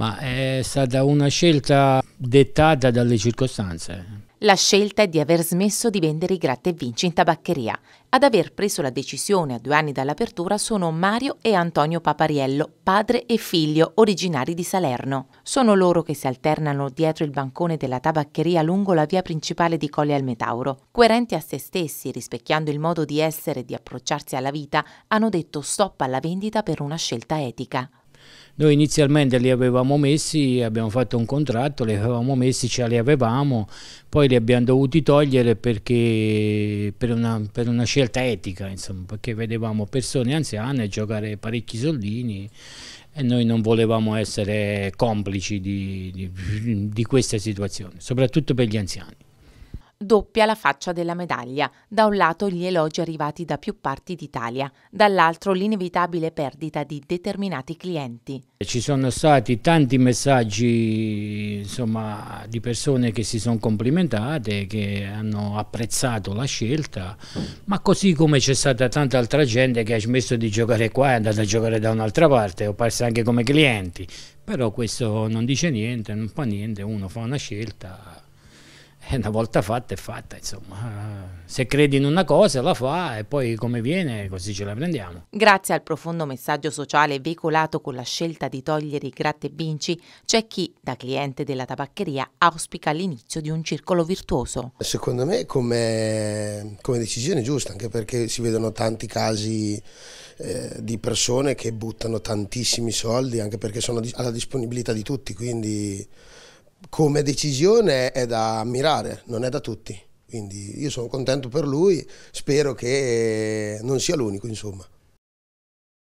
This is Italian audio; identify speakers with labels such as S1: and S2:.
S1: ma è eh, stata una scelta dettata dalle circostanze.
S2: La scelta è di aver smesso di vendere i gratta e vinci in tabaccheria. Ad aver preso la decisione a due anni dall'apertura sono Mario e Antonio Papariello, padre e figlio, originari di Salerno. Sono loro che si alternano dietro il bancone della tabaccheria lungo la via principale di Colle al Metauro. Coerenti a se stessi, rispecchiando il modo di essere e di approcciarsi alla vita, hanno detto stop alla vendita per una scelta etica.
S1: Noi inizialmente li avevamo messi, abbiamo fatto un contratto, li avevamo messi, ce li avevamo, poi li abbiamo dovuti togliere perché, per, una, per una scelta etica, insomma, perché vedevamo persone anziane giocare parecchi soldini e noi non volevamo essere complici di, di, di questa situazione, soprattutto per gli anziani
S2: doppia la faccia della medaglia. Da un lato gli elogi arrivati da più parti d'Italia, dall'altro l'inevitabile perdita di determinati clienti.
S1: Ci sono stati tanti messaggi insomma, di persone che si sono complimentate, che hanno apprezzato la scelta, ma così come c'è stata tanta altra gente che ha smesso di giocare qua e è andata a giocare da un'altra parte, ho perso anche come clienti. Però questo non dice niente, non fa niente, uno fa una scelta e eh, una volta fatta è fatta, insomma. Se credi in una cosa la fa e poi come viene così ce la prendiamo.
S2: Grazie al profondo messaggio sociale veicolato con la scelta di togliere i gratte e vinci, c'è chi, da cliente della tabaccheria, auspica l'inizio di un circolo virtuoso.
S3: Secondo me come, come decisione giusta, anche perché si vedono tanti casi eh, di persone che buttano tantissimi soldi, anche perché sono alla disponibilità di tutti, quindi come decisione è da ammirare, non è da tutti. Quindi io sono contento per lui, spero che non sia l'unico, insomma.